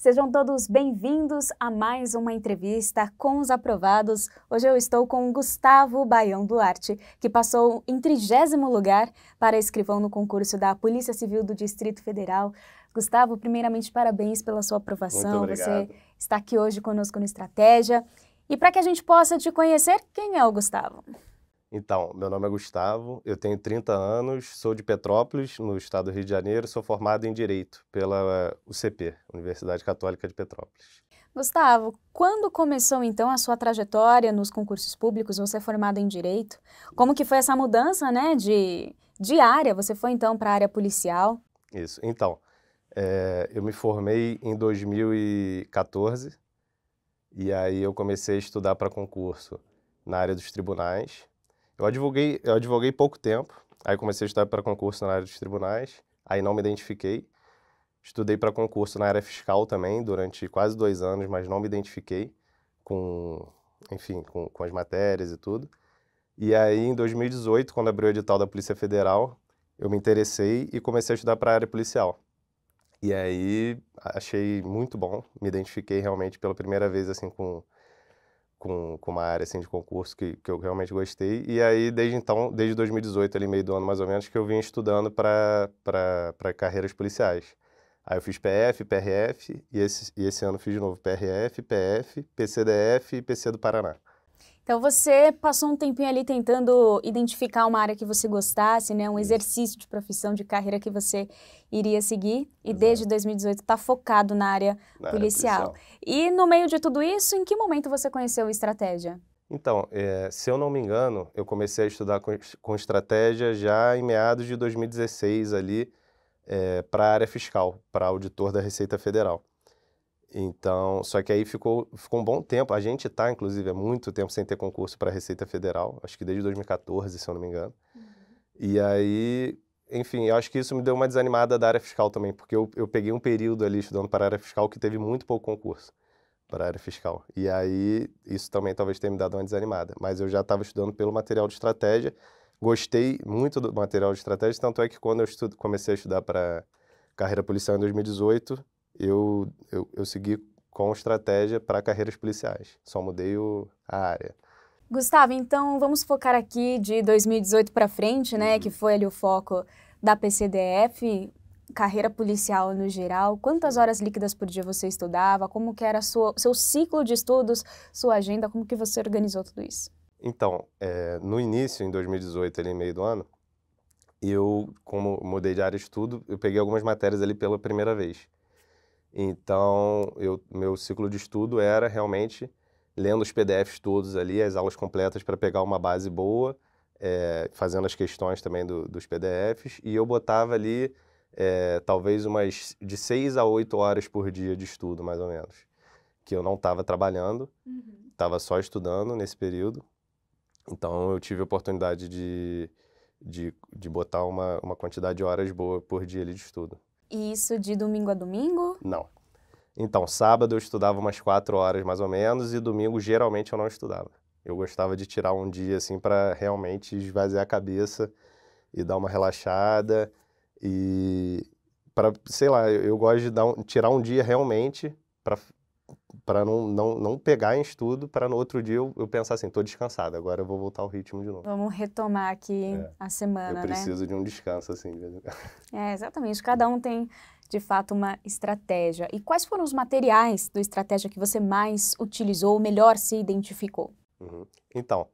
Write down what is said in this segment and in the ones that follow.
Sejam todos bem-vindos a mais uma entrevista com os aprovados. Hoje eu estou com Gustavo Baião Duarte, que passou em trigésimo lugar para escrivão no concurso da Polícia Civil do Distrito Federal. Gustavo, primeiramente, parabéns pela sua aprovação. Você está aqui hoje conosco no Estratégia. E para que a gente possa te conhecer, quem é o Gustavo? Então, meu nome é Gustavo, eu tenho 30 anos, sou de Petrópolis, no estado do Rio de Janeiro, sou formado em Direito pela UCP, Universidade Católica de Petrópolis. Gustavo, quando começou então a sua trajetória nos concursos públicos? Você é formado em Direito. Como que foi essa mudança né, de, de área? Você foi então para a área policial? Isso, então, é, eu me formei em 2014 e aí eu comecei a estudar para concurso na área dos tribunais eu advoguei, eu advoguei pouco tempo, aí comecei a estudar para concurso na área dos tribunais, aí não me identifiquei. Estudei para concurso na área fiscal também durante quase dois anos, mas não me identifiquei com, enfim, com, com as matérias e tudo. E aí, em 2018, quando abriu o edital da Polícia Federal, eu me interessei e comecei a estudar para a área policial. E aí, achei muito bom, me identifiquei realmente pela primeira vez assim com com, com uma área assim, de concurso que, que eu realmente gostei. E aí, desde então, desde 2018, ali meio do ano mais ou menos, que eu vim estudando para carreiras policiais. Aí eu fiz PF, PRF, e esse, e esse ano fiz de novo PRF, PF, PCDF e PC do Paraná. Então você passou um tempinho ali tentando identificar uma área que você gostasse, né? Um Isso. exercício de profissão, de carreira que você iria seguir. E Exato. desde 2018 está focado na área na policial. Área e no meio de tudo isso, em que momento você conheceu estratégia? Então, é, se eu não me engano, eu comecei a estudar com, com estratégia já em meados de 2016 ali é, para a área fiscal, para auditor da Receita Federal. Então, só que aí ficou, ficou um bom tempo. A gente está, inclusive, há muito tempo sem ter concurso para a Receita Federal, acho que desde 2014, se eu não me engano. Uhum. E aí, enfim, eu acho que isso me deu uma desanimada da área fiscal também, porque eu, eu peguei um período ali estudando para a área fiscal que teve muito pouco concurso para a área fiscal. E aí, isso também talvez tenha me dado uma desanimada. Mas eu já estava estudando pelo material de estratégia, gostei muito do material de estratégia, tanto é que quando eu estudo, comecei a estudar para carreira policial em 2018, eu, eu, eu segui com estratégia para carreiras policiais. Só mudei o, a área. Gustavo, então vamos focar aqui de 2018 para frente, né, uhum. que foi ali o foco da PCDF, carreira policial no geral. Quantas horas líquidas por dia você estudava? Como que era sua, seu ciclo de estudos, sua agenda? Como que você organizou tudo isso? Então, é, no início, em 2018, ali meio do ano, eu, como mudei de área de estudo, eu peguei algumas matérias ali pela primeira vez. Então, eu, meu ciclo de estudo era realmente lendo os PDFs todos ali, as aulas completas para pegar uma base boa, é, fazendo as questões também do, dos PDFs, e eu botava ali é, talvez umas de seis a oito horas por dia de estudo, mais ou menos. Que eu não estava trabalhando, estava uhum. só estudando nesse período. Então, eu tive a oportunidade de, de, de botar uma, uma quantidade de horas boa por dia ali de estudo. E isso de domingo a domingo? Não. Então, sábado eu estudava umas quatro horas mais ou menos e domingo geralmente eu não estudava. Eu gostava de tirar um dia assim para realmente esvaziar a cabeça e dar uma relaxada e para, sei lá, eu gosto de dar um, tirar um dia realmente para para não, não, não pegar em estudo, para no outro dia eu, eu pensar assim, estou descansado, agora eu vou voltar ao ritmo de novo. Vamos retomar aqui é. a semana, né? Eu preciso de um descanso, assim. É, exatamente. Cada um tem de fato uma estratégia. E quais foram os materiais do estratégia que você mais utilizou, melhor se identificou? Uhum. Então,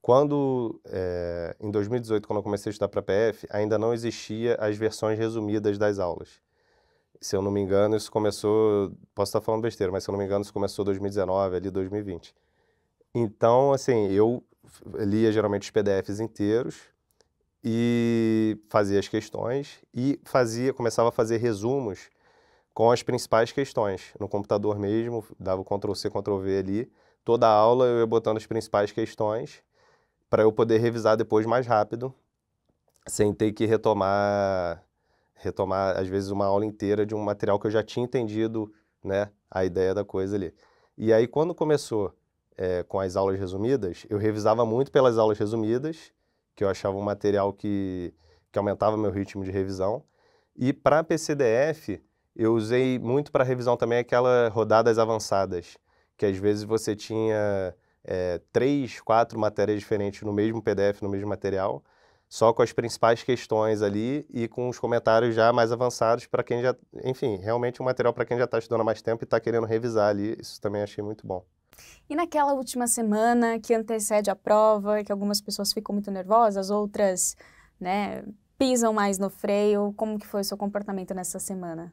quando é, em 2018, quando eu comecei a estudar para a PF, ainda não existia as versões resumidas das aulas. Se eu não me engano, isso começou, posso estar falando besteira, mas se eu não me engano, isso começou 2019, ali 2020. Então, assim, eu eh, lia geralmente os PDFs inteiros, e fazia as questões e fazia, começava a fazer resumos com as principais questões no computador mesmo, dava o Ctrl C, Ctrl V ali, toda a aula eu ia botando as principais questões para eu poder revisar depois mais rápido, sem ter que retomar retomar às vezes uma aula inteira de um material que eu já tinha entendido, né, a ideia da coisa ali. E aí quando começou é, com as aulas resumidas, eu revisava muito pelas aulas resumidas que eu achava um material que, que aumentava meu ritmo de revisão. E para PCDF, eu usei muito para revisão também aquelas rodadas avançadas, que às vezes você tinha é, três, quatro matérias diferentes no mesmo PDF, no mesmo material, só com as principais questões ali e com os comentários já mais avançados para quem já, enfim, realmente um material para quem já está estudando há mais tempo e está querendo revisar ali. Isso também achei muito bom. E naquela última semana que antecede a prova, que algumas pessoas ficam muito nervosas, outras, né, pisam mais no freio, como que foi o seu comportamento nessa semana?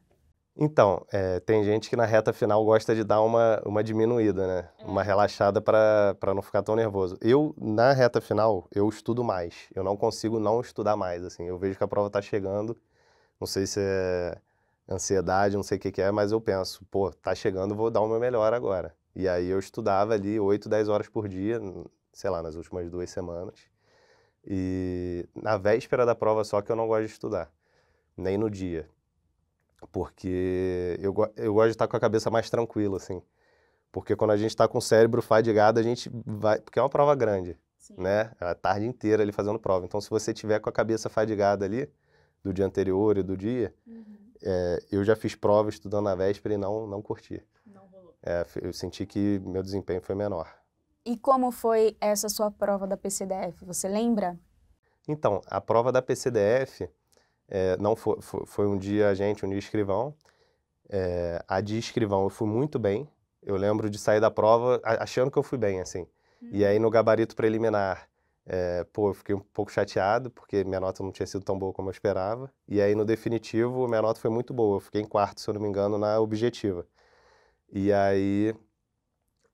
Então, é, tem gente que na reta final gosta de dar uma, uma diminuída, né? É. Uma relaxada para não ficar tão nervoso. Eu, na reta final, eu estudo mais. Eu não consigo não estudar mais, assim. Eu vejo que a prova está chegando. Não sei se é ansiedade, não sei o que, que é, mas eu penso, pô, tá chegando, vou dar o meu melhor agora. E aí eu estudava ali 8, 10 horas por dia, sei lá, nas últimas duas semanas. E na véspera da prova só que eu não gosto de estudar, nem no dia. Porque eu, eu gosto de estar com a cabeça mais tranquila, assim. Porque quando a gente está com o cérebro fadigado, a gente vai. Porque é uma prova grande, Sim. né? É a tarde inteira ali fazendo prova. Então, se você tiver com a cabeça fadigada ali, do dia anterior e do dia, uhum. é, eu já fiz prova estudando na véspera e não, não curti é, eu senti que meu desempenho foi menor. E como foi essa sua prova da PCDF? Você lembra? Então, a prova da PCDF é, não foi, foi, um dia a gente, um dia escrivão. É, a de escrivão eu fui muito bem. Eu lembro de sair da prova achando que eu fui bem, assim. Hum. E aí no gabarito preliminar, é, pô, eu fiquei um pouco chateado, porque minha nota não tinha sido tão boa como eu esperava. E aí no definitivo, minha nota foi muito boa. Eu fiquei em quarto, se eu não me engano, na objetiva. E aí,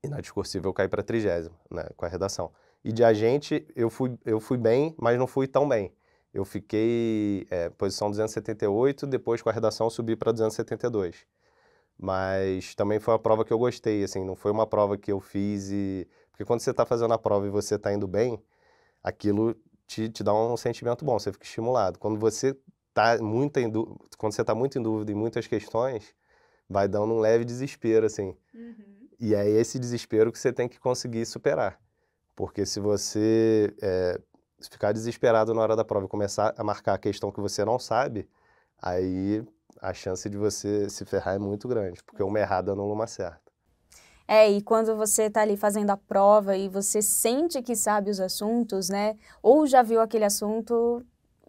e na discursiva eu caí para trigésimo né, com a redação. E de agente eu fui, eu fui bem, mas não fui tão bem. Eu fiquei é, posição 278, depois com a redação subi para 272. Mas também foi uma prova que eu gostei, assim, não foi uma prova que eu fiz e... Porque quando você está fazendo a prova e você está indo bem, aquilo te, te dá um sentimento bom, você fica estimulado. Quando você está muito em du... quando você tá muito em dúvida em muitas questões, vai dando um leve desespero, assim. Uhum. E é esse desespero que você tem que conseguir superar. Porque se você é, ficar desesperado na hora da prova e começar a marcar a questão que você não sabe, aí a chance de você se ferrar é muito grande, porque uma uhum. errada não uma certa. É, e quando você está ali fazendo a prova e você sente que sabe os assuntos, né? Ou já viu aquele assunto,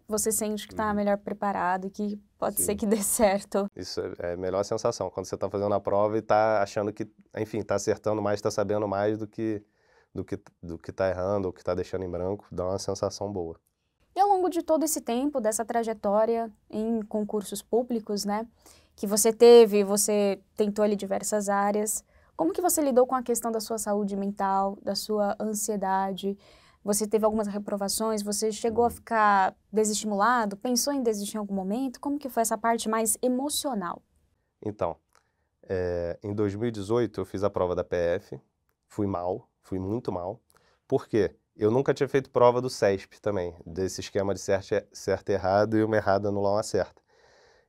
você sente que está uhum. melhor preparado, que pode Sim. ser que dê certo. Isso é, é a melhor sensação, quando você está fazendo a prova e está achando que, enfim, está acertando mais, está sabendo mais do que do que do que está errando ou que está deixando em branco, dá uma sensação boa. E ao longo de todo esse tempo, dessa trajetória em concursos públicos, né, que você teve, você tentou ali diversas áreas, como que você lidou com a questão da sua saúde mental, da sua ansiedade? Você teve algumas reprovações, você chegou a uhum. ficar desestimulado, pensou em desistir em algum momento? Como que foi essa parte mais emocional? Então, é, em 2018 eu fiz a prova da PF, fui mal, fui muito mal. Por quê? Eu nunca tinha feito prova do CESP também, desse esquema de certo, er, certo errado e uma errada anular uma certa.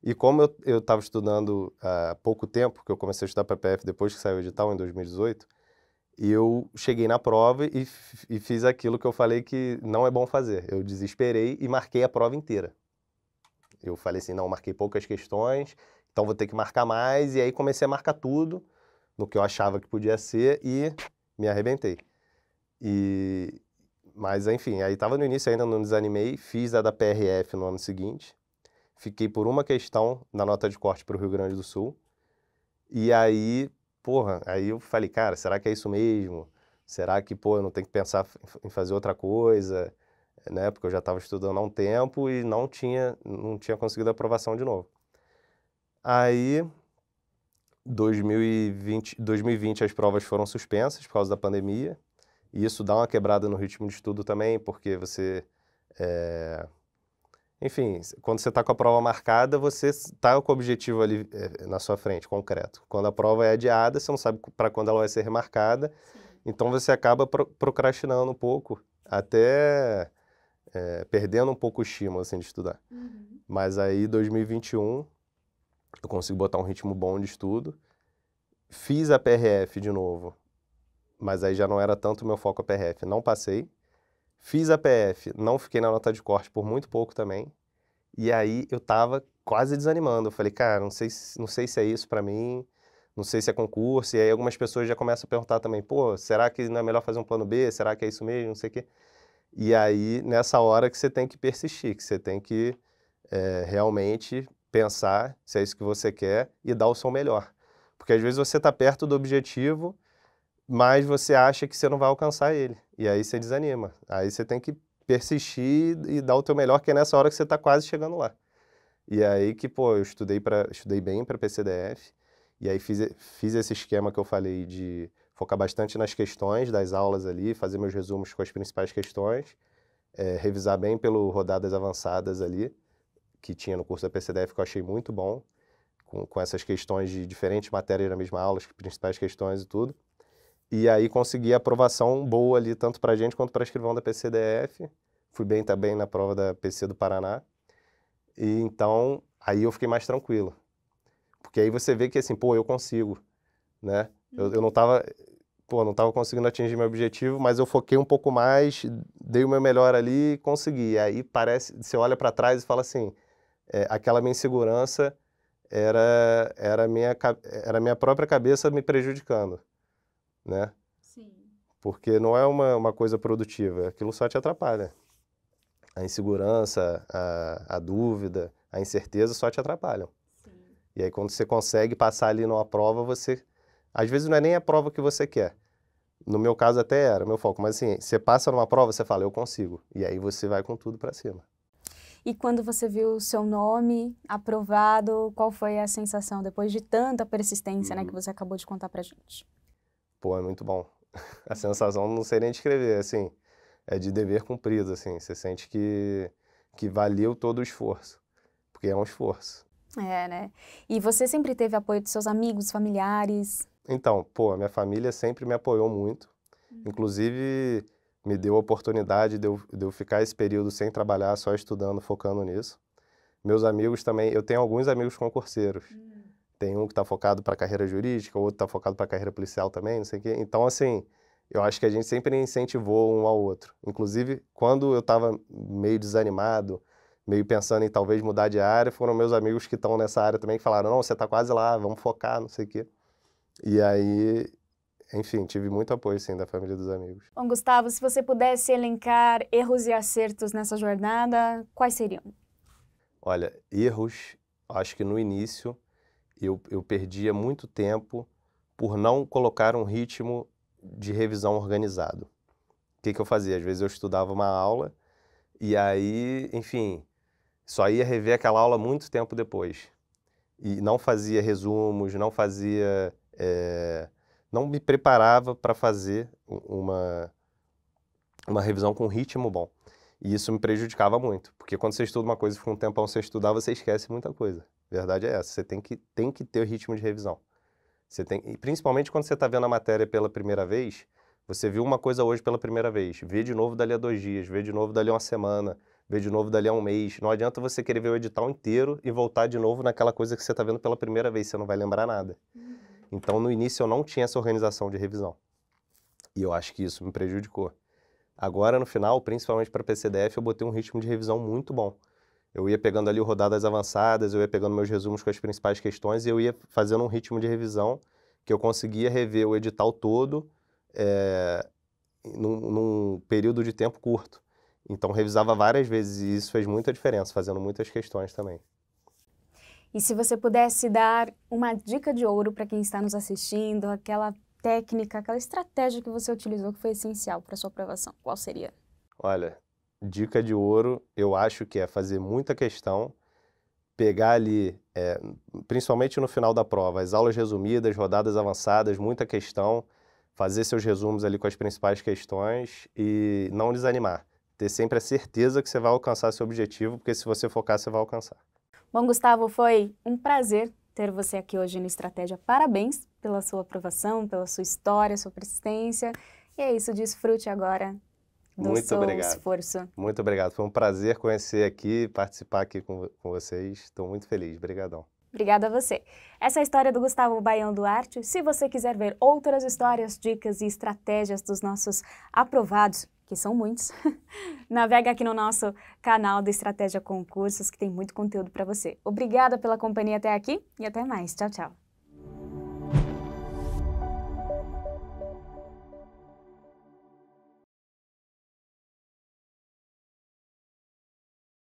E como eu estava estudando há pouco tempo, que eu comecei a estudar para a PF depois que saiu o edital, em 2018, eu cheguei na prova e, e, fiz aquilo que eu falei que não é bom fazer. Eu desesperei e marquei a prova inteira. Eu falei assim, não, marquei poucas questões, então vou ter que marcar mais. E aí comecei a marcar tudo no que eu achava que podia ser e me arrebentei. E, mas, enfim, aí estava no início, ainda não desanimei. Fiz a da PRF no ano seguinte. Fiquei por uma questão na nota de corte para o Rio Grande do Sul. E aí porra, aí eu falei, cara, será que é isso mesmo? Será que, pô, eu não tenho que pensar em fazer outra coisa? Né? Porque eu já estava estudando há um tempo e não tinha, não tinha conseguido aprovação de novo. Aí, 2020, 2020 as provas foram suspensas por causa da pandemia. E isso dá uma quebrada no ritmo de estudo também, porque você... É enfim, quando você está com a prova marcada, você está com o objetivo ali é, na sua frente, concreto. Quando a prova é adiada, você não sabe para quando ela vai ser remarcada, Sim. então você acaba procrastinando um pouco, até é, perdendo um pouco o estímulo assim, de estudar. Uhum. Mas aí, 2021, eu consigo botar um ritmo bom de estudo. Fiz a PRF de novo, mas aí já não era tanto o meu foco a PRF. Não passei, Fiz a PF, não fiquei na nota de corte por muito pouco também. E aí eu tava quase desanimando. Eu falei, cara, não sei, não sei se é isso para mim, não sei se é concurso. E aí algumas pessoas já começam a perguntar também, pô, será que não é melhor fazer um plano B? Será que é isso mesmo? Não sei o quê. E aí, nessa hora que você tem que persistir, que você tem que é, realmente pensar se é isso que você quer e dar o seu melhor. Porque às vezes você está perto do objetivo, mas você acha que você não vai alcançar ele. E aí você desanima. Aí você tem que persistir e dar o teu melhor, que é nessa hora que você está quase chegando lá. E aí que, pô, eu estudei, pra, estudei bem para PCDF, e aí fiz, fiz esse esquema que eu falei de focar bastante nas questões das aulas ali, fazer meus resumos com as principais questões, é, revisar bem pelo rodadas avançadas ali, que tinha no curso da PCDF, que eu achei muito bom, com, com essas questões de diferentes matérias na mesma aula, as principais questões e tudo. E aí consegui aprovação boa ali, tanto para a gente quanto para escrivão da PCDF. Fui bem também tá na prova da PC do Paraná. E então, aí eu fiquei mais tranquilo. Porque aí você vê que assim, pô, eu consigo, né? Eu, eu não estava pô, não tava conseguindo atingir meu objetivo, mas eu foquei um pouco mais, dei o meu melhor ali e consegui. Aí parece, você olha para trás e fala assim, é, aquela minha insegurança era era minha era minha própria cabeça me prejudicando né? Sim. Porque não é uma, uma coisa produtiva, aquilo só te atrapalha. A insegurança, a, a dúvida, a incerteza só te atrapalham. Sim. E aí quando você consegue passar ali numa prova, você... Às vezes não é nem a prova que você quer. No meu caso até era meu foco, mas assim, você passa numa prova, você fala, eu consigo. E aí você vai com tudo para cima. E quando você viu o seu nome aprovado, qual foi a sensação depois de tanta persistência, uhum. né, que uhum. você acabou de contar pra gente? Pô, é muito bom. A sensação não sei nem descrever, assim, é de dever cumprido, assim, você sente que, que valeu todo o esforço, porque é um esforço. É, né? E você sempre teve apoio dos seus amigos, familiares? Então, pô, a minha família sempre me apoiou muito, hum. inclusive me deu a oportunidade de eu, de eu ficar esse período sem trabalhar, só estudando, focando nisso. Meus amigos também, eu tenho alguns amigos concurseiros. Hum tem um que está focado para a carreira jurídica, o outro está focado para a carreira policial também, não sei o quê. Então, assim, eu acho que a gente sempre incentivou um ao outro. Inclusive, quando eu estava meio desanimado, meio pensando em talvez mudar de área, foram meus amigos que estão nessa área também que falaram: não, você está quase lá, vamos focar, não sei o quê. E aí, enfim, tive muito apoio, sim, da família dos amigos. Bom, Gustavo, se você pudesse elencar erros e acertos nessa jornada, quais seriam? Olha, erros, acho que no início eu, eu perdia muito tempo por não colocar um ritmo de revisão organizado. O que, que eu fazia? Às vezes eu estudava uma aula e aí, enfim, só ia rever aquela aula muito tempo depois. E não fazia resumos, não fazia. É, não me preparava para fazer uma, uma revisão com ritmo bom. E isso me prejudicava muito, porque quando você estuda uma coisa e fica um tempão sem estudar, você esquece muita coisa verdade é essa. Você tem que, tem que ter o ritmo de revisão. Você tem, e principalmente quando você está vendo a matéria pela primeira vez, você viu uma coisa hoje pela primeira vez, vê de novo dali a dois dias, vê de novo dali a uma semana, vê de novo dali a um mês. Não adianta você querer ver o edital inteiro e voltar de novo naquela coisa que você está vendo pela primeira vez, você não vai lembrar nada. Uhum. Então, no início, eu não tinha essa organização de revisão. E eu acho que isso me prejudicou. Agora, no final, principalmente para PCDF, eu botei um ritmo de revisão muito bom eu ia pegando ali rodadas avançadas, eu ia pegando meus resumos com as principais questões e eu ia fazendo um ritmo de revisão que eu conseguia rever o edital todo é, num, num período de tempo curto. Então, revisava várias vezes e isso fez muita diferença, fazendo muitas questões também. E se você pudesse dar uma dica de ouro para quem está nos assistindo, aquela técnica, aquela estratégia que você utilizou que foi essencial para a sua aprovação, qual seria? Olha, dica de ouro, eu acho que é fazer muita questão, pegar ali, é, principalmente no final da prova, as aulas resumidas, rodadas avançadas, muita questão, fazer seus resumos ali com as principais questões e não desanimar. Ter sempre a certeza que você vai alcançar seu objetivo, porque se você focar, você vai alcançar. Bom, Gustavo, foi um prazer ter você aqui hoje no Estratégia. Parabéns pela sua aprovação, pela sua história, sua persistência. E é isso, desfrute agora do Muito seu obrigado. esforço. Muito obrigado. Foi um prazer conhecer aqui, participar aqui com, com vocês. Estou muito feliz. Obrigadão. Obrigada a você. Essa é a história do Gustavo Baião Duarte. Se você quiser ver outras histórias, dicas e estratégias dos nossos aprovados, que são muitos, navega aqui no nosso canal do Estratégia Concursos, que tem muito conteúdo para você. Obrigada pela companhia até aqui e até mais. Tchau, tchau.